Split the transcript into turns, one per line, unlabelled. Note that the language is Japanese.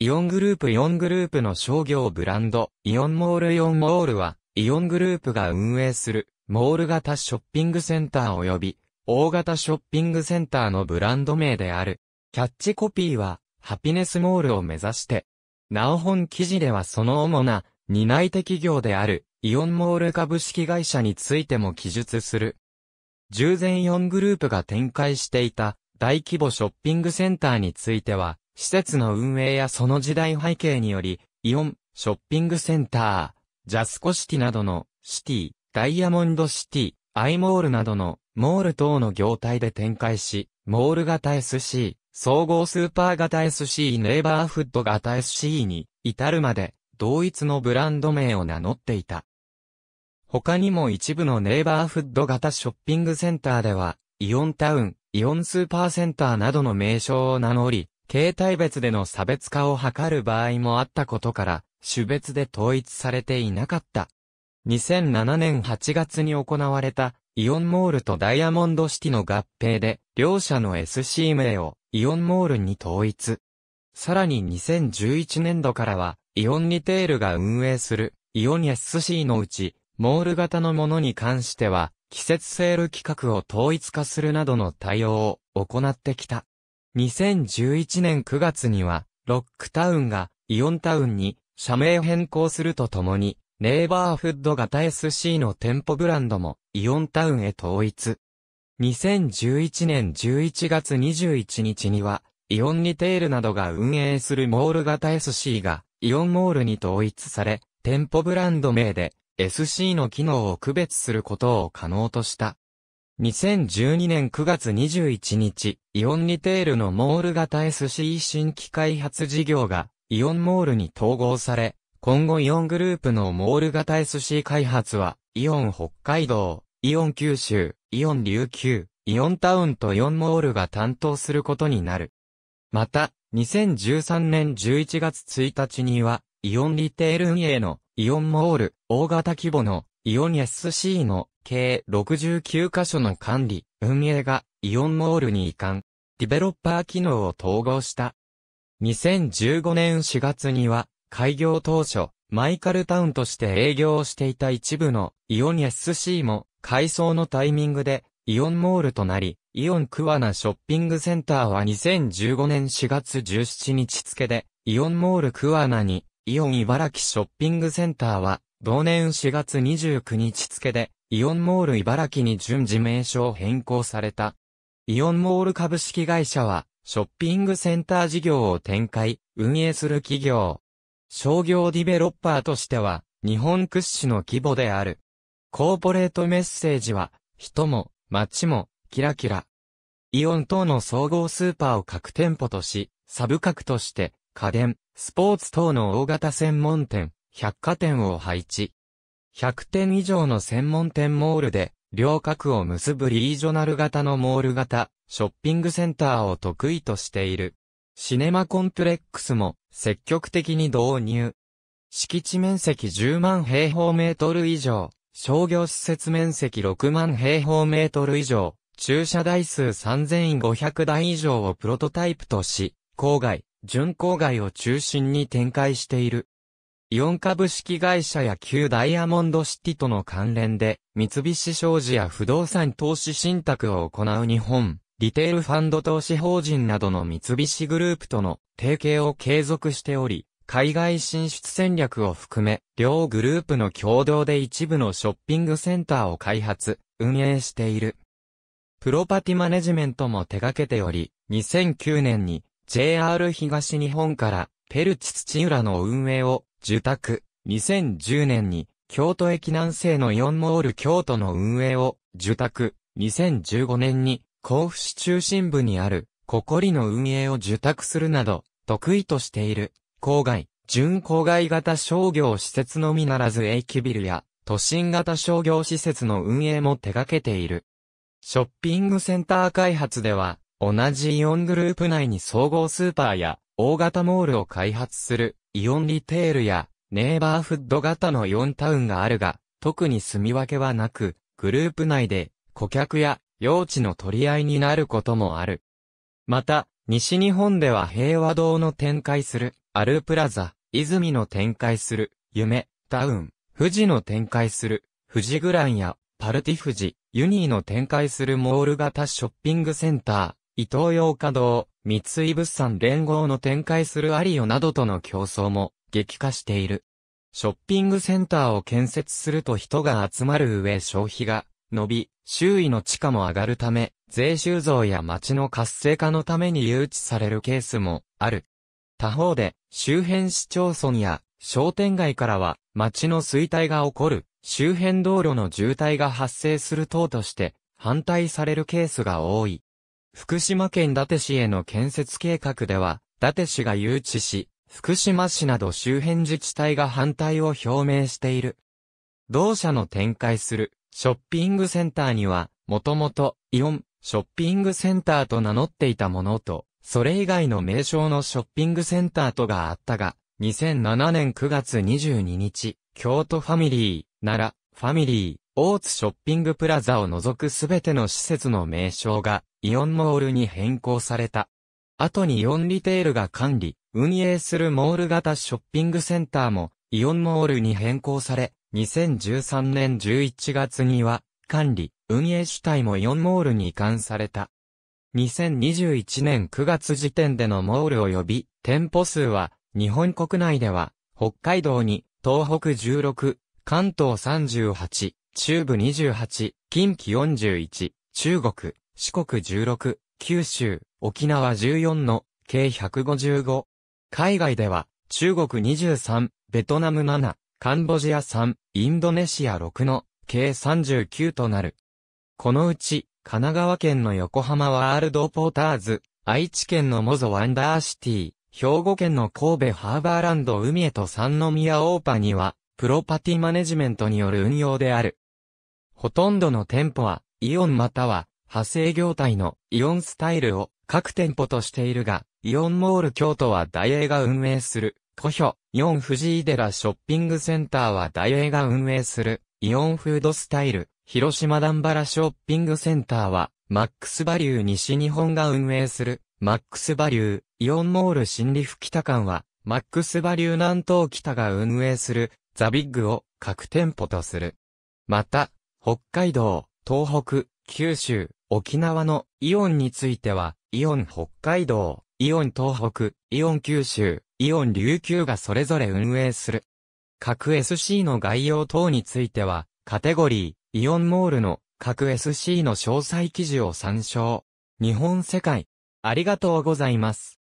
イオングループイオングループの商業ブランド、イオンモールイオンモールは、イオングループが運営する、モール型ショッピングセンター及び、大型ショッピングセンターのブランド名である。キャッチコピーは、ハピネスモールを目指して。なお本記事ではその主な、担い手企業である、イオンモール株式会社についても記述する。従前イオングループが展開していた、大規模ショッピングセンターについては、施設の運営やその時代背景により、イオン、ショッピングセンター、ジャスコシティなどのシティ、ダイヤモンドシティ、アイモールなどのモール等の業態で展開し、モール型 SC、総合スーパー型 SC ネイバーフッド型 SC に至るまで同一のブランド名を名乗っていた。他にも一部のネイバーフッド型ショッピングセンターでは、イオンタウン、イオンスーパーセンターなどの名称を名乗り、形態別での差別化を図る場合もあったことから、種別で統一されていなかった。2007年8月に行われた、イオンモールとダイヤモンドシティの合併で、両社の SC 名をイオンモールに統一。さらに2011年度からは、イオンリテールが運営する、イオン SC のうち、モール型のものに関しては、季節セール企画を統一化するなどの対応を行ってきた。2011年9月には、ロックタウンがイオンタウンに社名変更するとともに、ネイバーフッド型 SC の店舗ブランドもイオンタウンへ統一。2011年11月21日には、イオンリテールなどが運営するモール型 SC がイオンモールに統一され、店舗ブランド名で SC の機能を区別することを可能とした。2012年9月21日、イオンリテールのモール型 SC 新規開発事業が、イオンモールに統合され、今後イオングループのモール型 SC 開発は、イオン北海道、イオン九州、イオン琉球、イオンタウンとイオンモールが担当することになる。また、2013年11月1日には、イオンリテール運営のイオンモール、大型規模のイオン SC の計69カ所の管理、運営がイオンモールに移管、ディベロッパー機能を統合した。2015年4月には、開業当初、マイカルタウンとして営業をしていた一部のイオン SC も改装のタイミングでイオンモールとなり、イオンクワナショッピングセンターは2015年4月17日付でイオンモールクワナにイオン茨城ショッピングセンターは同年4月29日付で、イオンモール茨城に順次名称変更された。イオンモール株式会社は、ショッピングセンター事業を展開、運営する企業。商業ディベロッパーとしては、日本屈指の規模である。コーポレートメッセージは、人も、街も、キラキラ。イオン等の総合スーパーを各店舗とし、サブクとして、家電、スポーツ等の大型専門店、百貨店を配置。100店以上の専門店モールで、両角を結ぶリージョナル型のモール型、ショッピングセンターを得意としている。シネマコンプレックスも積極的に導入。敷地面積10万平方メートル以上、商業施設面積6万平方メートル以上、駐車台数3500台以上をプロトタイプとし、郊外、準郊外を中心に展開している。イオン株式会社や旧ダイヤモンドシティとの関連で、三菱商事や不動産投資信託を行う日本、リテールファンド投資法人などの三菱グループとの提携を継続しており、海外進出戦略を含め、両グループの共同で一部のショッピングセンターを開発、運営している。プロパティマネジメントも手掛けており、2009年に JR 東日本からペルチ土浦の運営を受託、2010年に、京都駅南西のイオンモール京都の運営を、受託、2015年に、甲府市中心部にある、ココリの運営を受託するなど、得意としている、郊外、準郊外型商業施設のみならず駅ビルや、都心型商業施設の運営も手掛けている。ショッピングセンター開発では、同じイオングループ内に総合スーパーや、大型モールを開発する、イオンリテールやネイバーフッド型の4タウンがあるが、特に住み分けはなく、グループ内で顧客や用地の取り合いになることもある。また、西日本では平和堂の展開する、アルプラザ、泉の展開する、夢、タウン、富士の展開する、富士グランや、パルティ富士、ユニーの展開するモール型ショッピングセンター、伊東洋華堂、三井物産連合の展開するアリオなどとの競争も激化している。ショッピングセンターを建設すると人が集まる上消費が伸び、周囲の地価も上がるため、税収増や町の活性化のために誘致されるケースもある。他方で、周辺市町村や商店街からは、町の衰退が起こる、周辺道路の渋滞が発生する等として、反対されるケースが多い。福島県伊達市への建設計画では、伊達市が誘致し、福島市など周辺自治体が反対を表明している。同社の展開するショッピングセンターには、もともとイオンショッピングセンターと名乗っていたものと、それ以外の名称のショッピングセンターとがあったが、2007年9月22日、京都ファミリー、奈良、ファミリー、大津ショッピングプラザを除くすべての施設の名称がイオンモールに変更された。後にイオンリテールが管理、運営するモール型ショッピングセンターもイオンモールに変更され、2013年11月には管理、運営主体もイオンモールに移管された。2021年9月時点でのモール及び店舗数は日本国内では北海道に東北16、関東38、中部28、近畿41、中国、四国16、九州、沖縄14の計155。海外では、中国23、ベトナム7、カンボジア3、インドネシア6の計39となる。このうち、神奈川県の横浜ワールドポーターズ、愛知県のモゾワンダーシティ、兵庫県の神戸ハーバーランド海へと三宮オーパには、プロパティマネジメントによる運用である。ほとんどの店舗は、イオンまたは、派生業態のイオンスタイルを各店舗としているが、イオンモール京都は大ーが運営する、古表、イオン藤井寺ショッピングセンターは大ーが運営する、イオンフードスタイル、広島段原ショッピングセンターは、マックスバリュー西日本が運営する、マックスバリュー、イオンモール新リ府北館は、マックスバリュー南東北が運営する、ザビッグを各店舗とする。また、北海道、東北、九州、沖縄のイオンについては、イオン北海道、イオン東北、イオン九州、イオン琉球がそれぞれ運営する。各 SC の概要等については、カテゴリー、イオンモールの各 SC の詳細記事を参照。日本世界。ありがとうございます。